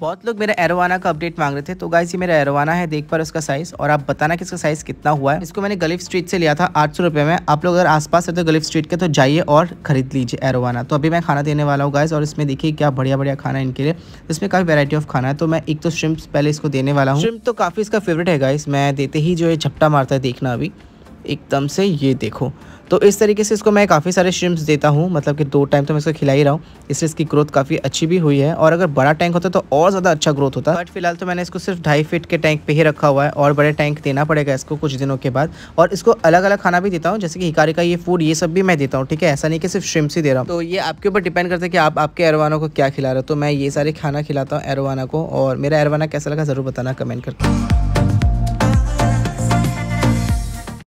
बहुत लोग मेरा एरोवाना का अपडेट मांग रहे थे तो गाइस ये मेरा एरोवाना है देख पर उसका साइज और आप बताना कि इसका साइज कितना हुआ है इसको मैंने गलीफ स्ट्रीट से लिया था आठ सौ में आप लोग अगर आसपास है तो गलीफ स्ट्रीट के तो जाइए और खरीद लीजिए एरोवाना तो अभी मैं खाना देने वाला हूँ गाइस और इसमें देखिए क्या बढ़िया बढ़िया खाना है इनके लिए इसमें काफ़ी वेरायटी ऑफ खाना है तो मैं एक तो श्रिम्प पहले इसको देने वाला हूँ श्रिम्प तो काफ़ी इसका फेवरेट है गाइस मैं देते ही जो है झपटा मारता है देखना अभी एकदम से ये देखो तो इस तरीके से इसको मैं काफ़ी सारे श्रिम्स देता हूँ मतलब कि दो टाइम तो मैं इसको खिला ही रहा हूँ इसलिए इसकी ग्रोथ काफ़ी अच्छी भी हुई है और अगर बड़ा टैंक होता तो और ज़्यादा अच्छा ग्रोथ होता बट फिलहाल तो मैंने इसको सिर्फ ढाई फीट के टैंक पे ही रखा हुआ है और बड़े टैंक देना पड़ेगा इसको कुछ दिनों के बाद और इसको अलग अलग खाना भी देता हूँ जैसे कि हिकारी का ये फूड ये सब भी मैं देता हूँ ठीक है ऐसा नहीं कि सिर्फ श्रिम्स ही दे रहा हूँ तो ये आपके ऊपर डिपेंड करता है कि आप आपके एरवाना को क्या खिला रहे हो तो मैं ये सारे खाना खिलाता हूँ एरवाना को और मेरा एरवाना कैसा लगा ज़रूर बताना कमेंट करके